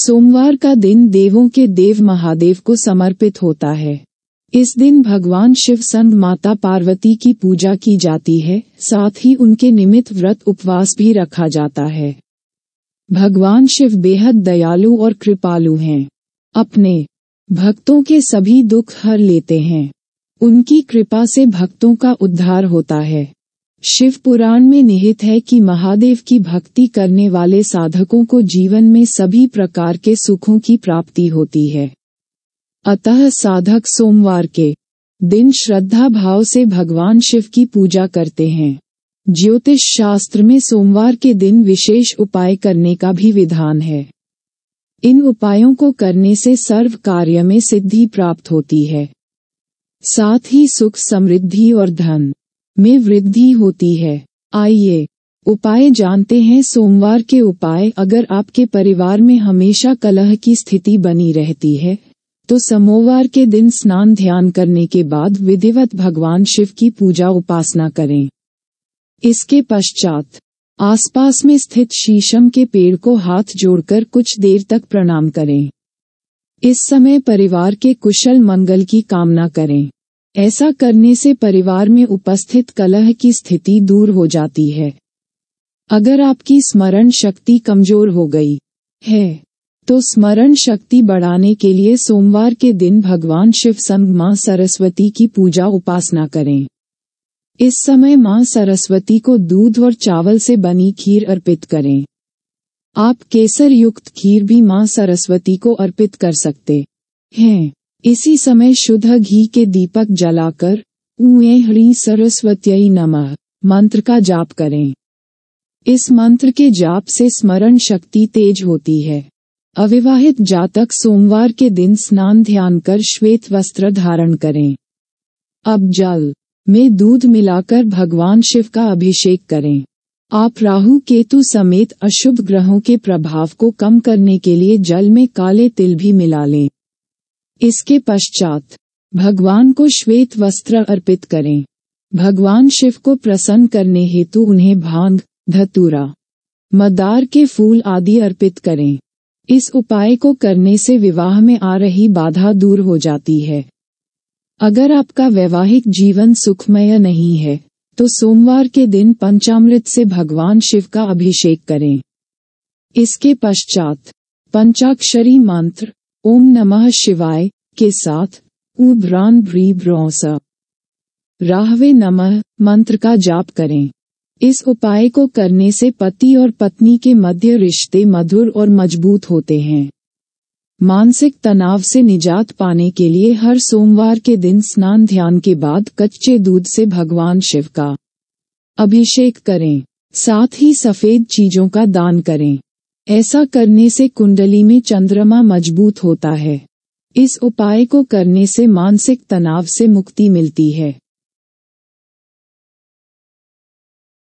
सोमवार का दिन देवों के देव महादेव को समर्पित होता है इस दिन भगवान शिव संत माता पार्वती की पूजा की जाती है साथ ही उनके निमित्त व्रत उपवास भी रखा जाता है भगवान शिव बेहद दयालु और कृपालु हैं अपने भक्तों के सभी दुख हर लेते हैं उनकी कृपा से भक्तों का उद्धार होता है शिव पुराण में निहित है कि महादेव की भक्ति करने वाले साधकों को जीवन में सभी प्रकार के सुखों की प्राप्ति होती है अतः साधक सोमवार के दिन श्रद्धा भाव से भगवान शिव की पूजा करते हैं ज्योतिष शास्त्र में सोमवार के दिन विशेष उपाय करने का भी विधान है इन उपायों को करने से सर्व कार्य में सिद्धि प्राप्त होती है साथ ही सुख समृद्धि और धन में वृद्धि होती है आइए उपाय जानते हैं सोमवार के उपाय अगर आपके परिवार में हमेशा कलह की स्थिति बनी रहती है तो समोवार के दिन स्नान ध्यान करने के बाद विधिवत भगवान शिव की पूजा उपासना करें इसके पश्चात आसपास में स्थित शीशम के पेड़ को हाथ जोड़कर कुछ देर तक प्रणाम करें इस समय परिवार के कुशल मंगल की कामना करें ऐसा करने से परिवार में उपस्थित कलह की स्थिति दूर हो जाती है अगर आपकी स्मरण शक्ति कमजोर हो गई है तो स्मरण शक्ति बढ़ाने के लिए सोमवार के दिन भगवान शिव संग माँ सरस्वती की पूजा उपासना करें इस समय माँ सरस्वती को दूध और चावल से बनी खीर अर्पित करें आप केसर युक्त खीर भी माँ सरस्वती को अर्पित कर सकते हैं इसी समय शुद्ध घी के दीपक जलाकर ऊँ ह्री सरस्वती नमः मंत्र का जाप करें इस मंत्र के जाप से स्मरण शक्ति तेज होती है अविवाहित जातक सोमवार के दिन स्नान ध्यान कर श्वेत वस्त्र धारण करें अब जल में दूध मिलाकर भगवान शिव का अभिषेक करें आप राहु केतु समेत अशुभ ग्रहों के प्रभाव को कम करने के लिए जल में काले तिल भी मिला लें इसके पश्चात भगवान को श्वेत वस्त्र अर्पित करें भगवान शिव को प्रसन्न करने हेतु उन्हें भांग धतूरा मदार के फूल आदि अर्पित करें इस उपाय को करने से विवाह में आ रही बाधा दूर हो जाती है अगर आपका वैवाहिक जीवन सुखमय नहीं है तो सोमवार के दिन पंचामृत से भगवान शिव का अभिषेक करें इसके पश्चात पंचाक्षरी मंत्र ओम नमः शिवाय के साथ उब्रान भ्री भ्रौस राहवे नमः मंत्र का जाप करें इस उपाय को करने से पति और पत्नी के मध्य रिश्ते मधुर और मजबूत होते हैं मानसिक तनाव से निजात पाने के लिए हर सोमवार के दिन स्नान ध्यान के बाद कच्चे दूध से भगवान शिव का अभिषेक करें साथ ही सफेद चीजों का दान करें ऐसा करने से कुंडली में चंद्रमा मजबूत होता है इस उपाय को करने से मानसिक तनाव से मुक्ति मिलती है